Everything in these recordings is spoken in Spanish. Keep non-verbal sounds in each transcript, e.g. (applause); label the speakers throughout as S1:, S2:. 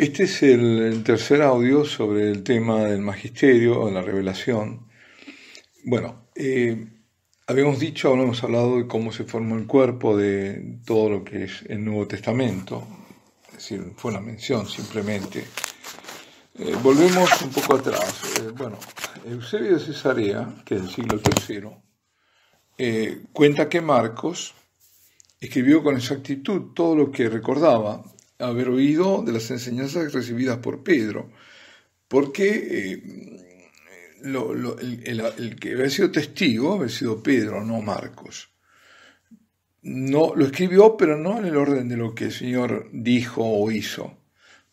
S1: Este es el tercer audio sobre el tema del magisterio o la revelación. Bueno, eh, habíamos dicho, ahora hemos hablado de cómo se formó el cuerpo de todo lo que es el Nuevo Testamento. Es decir, fue una mención simplemente. Eh, volvemos un poco atrás. Eh, bueno, Eusebio de Cesarea, que es el siglo III, cuenta que Marcos escribió con exactitud todo lo que recordaba haber oído de las enseñanzas recibidas por Pedro, porque eh, el, que había sido testigo había sido Pedro, no Marcos. No, lo escribió, pero no en el orden de lo que el Señor dijo o hizo.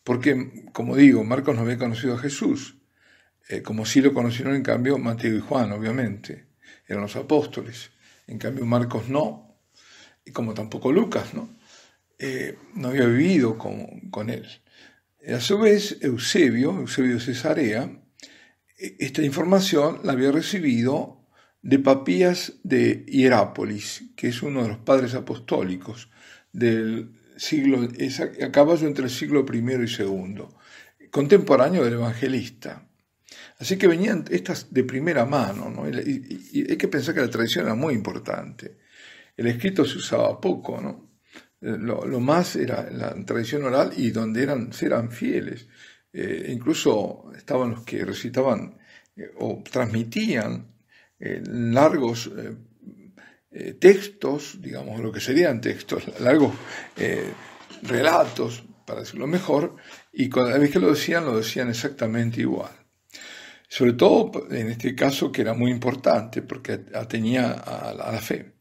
S1: Porque, como digo, Marcos no había conocido a Jesús, eh, como sí lo conocieron en cambio Mateo y Juan, obviamente. Eran los apóstoles. En cambio, Marcos no, y como tampoco Lucas, ¿no? Eh, no había vivido con, él. A su vez, Eusebio, Eusebio Cesarea, e, esta información la había recibido de Papías de Hierápolis, que es uno de los padres apostólicos del siglo, a caballo entre el siglo I y II, contemporáneo del evangelista. Así que venían estas de primera mano, ¿no? y hay que pensar que la tradición era muy importante. El escrito se usaba poco, ¿no? Eh, lo, más era la tradición oral y donde eran, eran fieles. Eh, incluso estaban los que recitaban eh, o transmitían largos textos, digamos, lo que serían textos, (laughs) largos relatos, para decirlo mejor, y cada vez que lo decían, lo decían exactamente igual. Sobre todo en este caso que era muy importante porque atenía a la fe.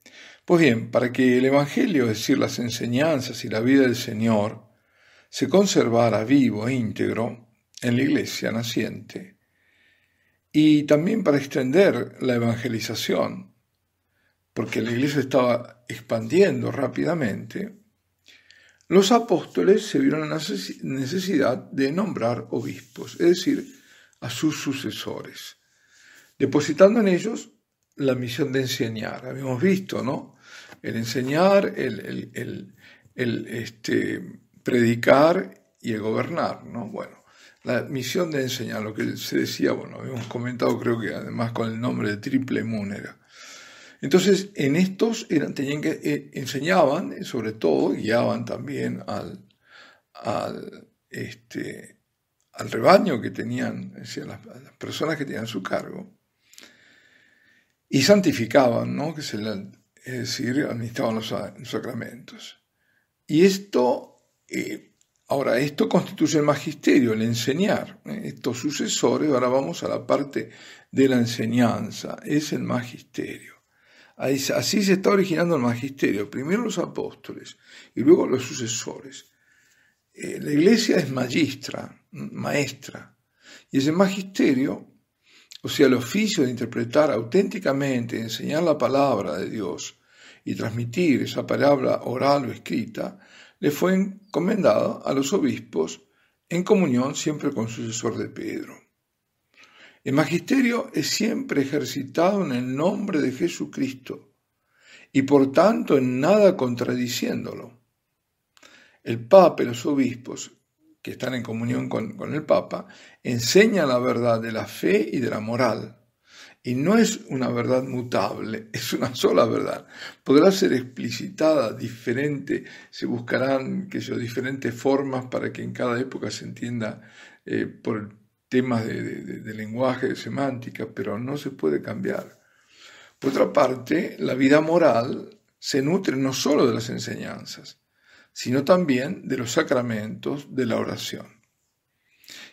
S1: Pues bien, para que el Evangelio, es decir, las enseñanzas y la vida del Señor, se conservara vivo e íntegro en la iglesia naciente, y también para extender la evangelización, porque la iglesia estaba expandiendo rápidamente, los apóstoles se vieron en la necesidad de nombrar obispos, es decir, a sus sucesores, depositando en ellos la misión de enseñar. Habíamos visto, ¿no? el enseñar, el, este, predicar y el gobernar, ¿no? Bueno, la misión de enseñar, lo que se decía, bueno, habíamos comentado creo que además con el nombre de triple múnera. Entonces, en estos tenían que, eh, enseñaban, sobre todo, guiaban también al, este, al rebaño que tenían, decía las, personas que tenían su cargo. Y santificaban, ¿no? que se es decir, administraban los, sacramentos. Y esto, eh, ahora, esto constituye el magisterio, el enseñar. estos sucesores, ahora vamos a la parte de la enseñanza, es el magisterio. así se está originando el magisterio, primero los apóstoles y luego los sucesores. Eh, la iglesia es magistra, maestra, y ese magisterio o sea, el oficio de interpretar auténticamente, enseñar la palabra de Dios y transmitir esa palabra oral o escrita, le fue encomendado a los obispos en comunión siempre con sucesor de Pedro. El magisterio es siempre ejercitado en el nombre de Jesucristo y por tanto en nada contradiciéndolo. El Papa y los obispos que están en comunión con, el Papa, enseña la verdad de la fe y de la moral. Y no es una verdad mutable, (laughs) es una sola verdad. Podrá ser explicitada diferente, se buscarán que diferentes formas para que en cada época se entienda eh, por temas de, de, de, lenguaje, de semántica, pero no se puede cambiar. Por otra parte, la vida moral se nutre no solo de las enseñanzas, sino también de los sacramentos de la oración.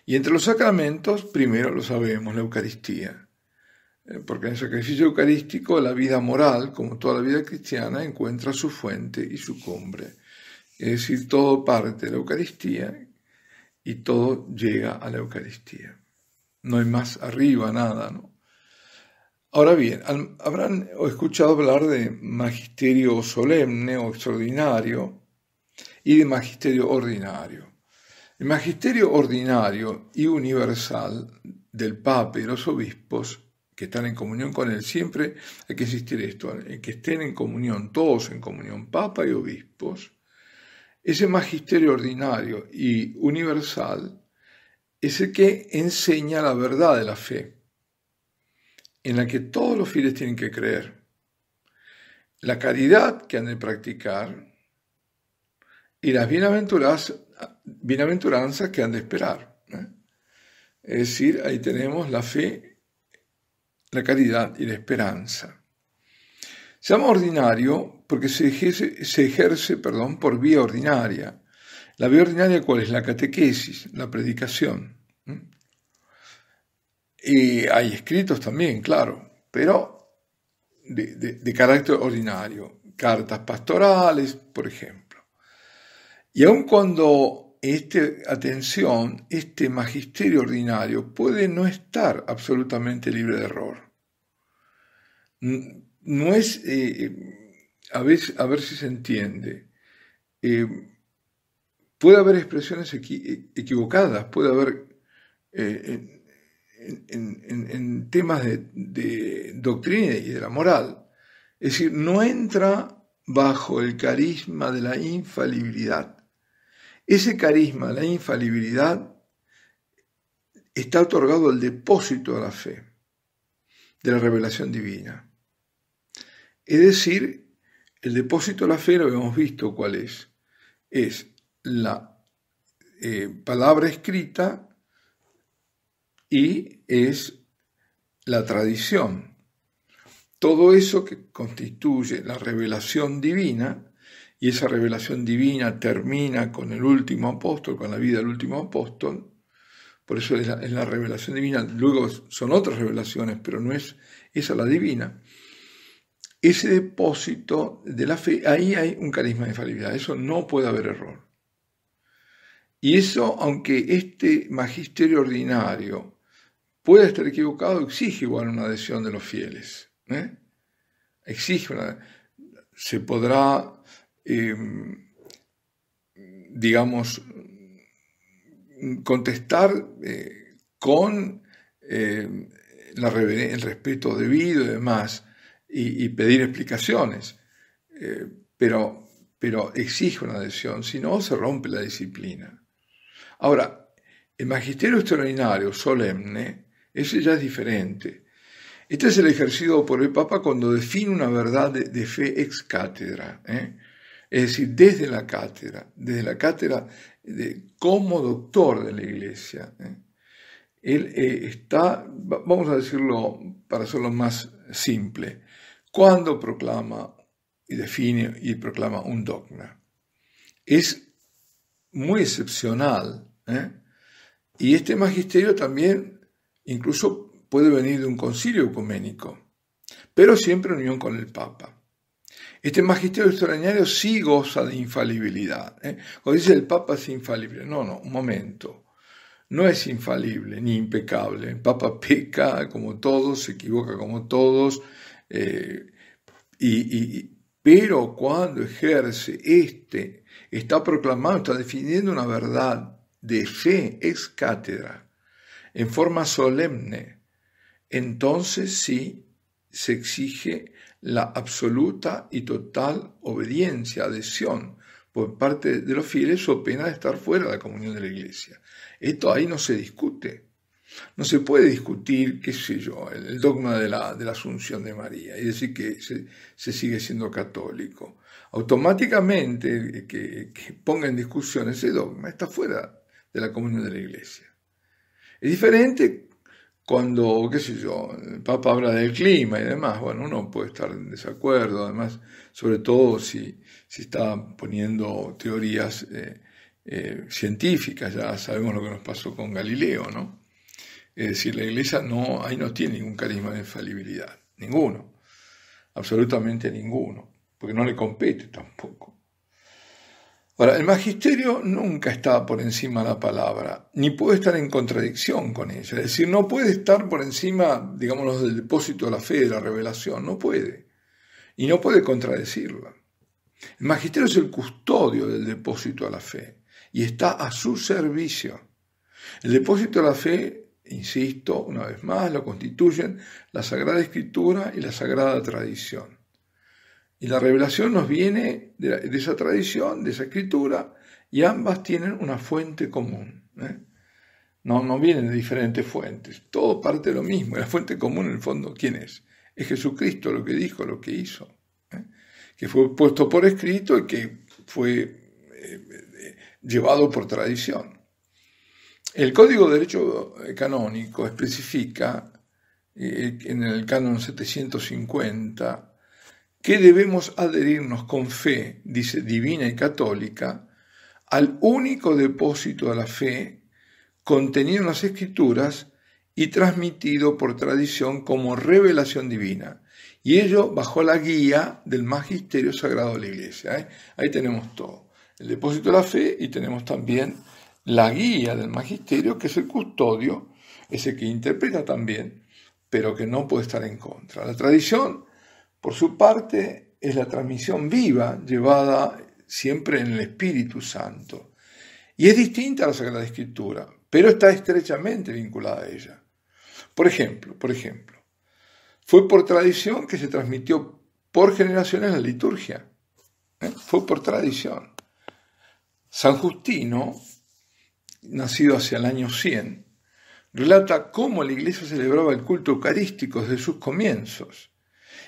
S1: Y entre los sacramentos, primero lo sabemos, la Eucaristía, eh, porque en el sacrificio eucarístico la vida moral, como toda la vida cristiana, encuentra su fuente y su cumbre. Es decir, todo parte de la Eucaristía y todo llega a la Eucaristía. No hay más arriba, nada, ¿no? Ahora bien, habrán escuchado hablar de magisterio solemne o extraordinario, y de magisterio ordinario. El magisterio ordinario y universal del Papa y los obispos que están en comunión con él, siempre hay que insistir esto, que estén en comunión, todos en comunión, Papa y obispos, ese magisterio ordinario y universal es el que enseña la verdad de la fe, en la que todos los fieles tienen que creer. La caridad que han de practicar y las bienaventuranzas, que han de esperar. ¿eh? Es decir, ahí tenemos la fe, la caridad y la esperanza. Se llama ordinario porque se ejerce, perdón, por vía ordinaria. La vía ordinaria, ¿cuál es? La catequesis, la predicación. ¿eh? Y hay escritos también, claro, pero de carácter ordinario. Cartas pastorales, por ejemplo. Y aun cuando esta atención, este magisterio ordinario puede no estar absolutamente libre de error. No es, eh, eh, a, ver, si se entiende, eh, puede haber expresiones e-, equivocadas, puede haber en, temas de, de doctrina y de la moral. Es decir, no entra bajo el carisma de la infalibilidad. Ese carisma, la infalibilidad, está otorgado al depósito de la fe, de la revelación divina. Es decir, el depósito de la fe, lo hemos visto cuál es, es la eh, palabra escrita y es la tradición. Todo eso que constituye la revelación divina y esa revelación divina termina con el último apóstol, con la vida del último apóstol, por eso es la, revelación divina, luego son otras revelaciones, pero no es esa la divina, ese depósito de la fe, ahí hay un carisma de infalibilidad, eso no puede haber error. Y eso, aunque este magisterio ordinario pueda estar equivocado, exige igual una adhesión de los fieles. ¿eh? Exige una... Se podrá Em, digamos, contestar eh, con em, el respeto debido y demás, y, pedir explicaciones, eh, pero, pero exige una adhesión, si no se rompe la disciplina. Ahora, el magisterio extraordinario, solemne, ese ya es diferente. Este es el ejercido por el Papa cuando define una verdad de, fe ex cátedra. ¿eh? Es decir, desde la cátedra, desde la cátedra de, como doctor de la iglesia. ¿eh? Él eh, está, vamos a decirlo para hacerlo más simple, cuando proclama y define y proclama un dogma. Es muy excepcional. ¿eh? Y este magisterio también incluso puede venir de un concilio ecuménico, pero siempre en unión con el Papa. Este magisterio extraordinario sí goza de infalibilidad. ¿eh? Cuando dice el Papa es infalible, no, no, un momento. No es infalible ni impecable. El Papa peca como todos, se equivoca como todos, eh, y, pero cuando ejerce este, está proclamando, está definiendo una verdad de fe ex cátedra, en forma solemne, entonces sí se exige la absoluta y total obediencia, adhesión por parte de los fieles o pena de estar fuera de la comunión de la iglesia. Esto ahí no se discute. No se puede discutir, qué sé yo, el dogma de la, de la Asunción de María y decir que se, sigue siendo católico. Automáticamente eh, que, que ponga en discusión ese dogma está fuera de la comunión de la iglesia. Es diferente cuando, qué sé yo, el Papa habla del clima y demás, bueno, uno puede estar en desacuerdo, además, sobre todo si, si está poniendo teorías eh, eh, científicas, ya sabemos lo que nos pasó con Galileo, ¿no? Es decir, la iglesia no, ahí no tiene ningún carisma de infalibilidad, ninguno, absolutamente ninguno, porque no le compete tampoco. Ahora, el magisterio nunca está por encima de la palabra, ni puede estar en contradicción con ella. Es decir, no puede estar por encima, digamos, del depósito de la fe, de la revelación, no puede. Y no puede contradecirla. El magisterio es el custodio del depósito de la fe y está a su servicio. El depósito de la fe, insisto, una vez más, lo constituyen la Sagrada Escritura y la Sagrada Tradición. Y la revelación nos viene de, esa tradición, de esa escritura, y ambas tienen una fuente común. ¿eh? No, no vienen de diferentes fuentes, todo parte de lo mismo. La fuente común, en el fondo, ¿quién es? Es Jesucristo lo que dijo, lo que hizo, ¿eh? que fue puesto por escrito y que fue eh, llevado por tradición. El Código de Derecho Canónico especifica en el canon 750 que debemos adherirnos con fe, dice divina y católica, al único depósito de la fe contenido en las escrituras y transmitido por tradición como revelación divina. Y ello bajo la guía del magisterio sagrado de la iglesia. ¿eh? Ahí tenemos todo. El depósito de la fe y tenemos también la guía del magisterio, que es el custodio, ese que interpreta también, pero que no puede estar en contra. La tradición por su parte, es la transmisión viva llevada siempre en el Espíritu Santo. Y es distinta a la Sagrada Escritura, pero está estrechamente vinculada a ella. Por ejemplo, por ejemplo, fue por tradición que se transmitió por generaciones la liturgia. ¿eh? Fue por tradición. San Justino, nacido hacia el año 100, relata cómo la iglesia celebraba el culto eucarístico desde sus comienzos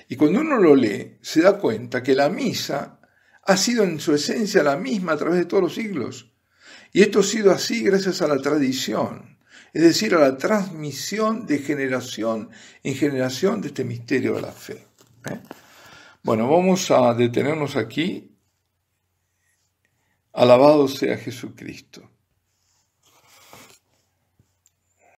S1: y cuando uno lo lee, se da cuenta que la misa ha sido en su esencia la misma a través de todos los siglos. Y esto ha sido así gracias a la tradición, es decir, a la transmisión de generación en generación de este misterio de la fe. ¿eh? Bueno, vamos a detenernos aquí. Alabado sea Jesucristo.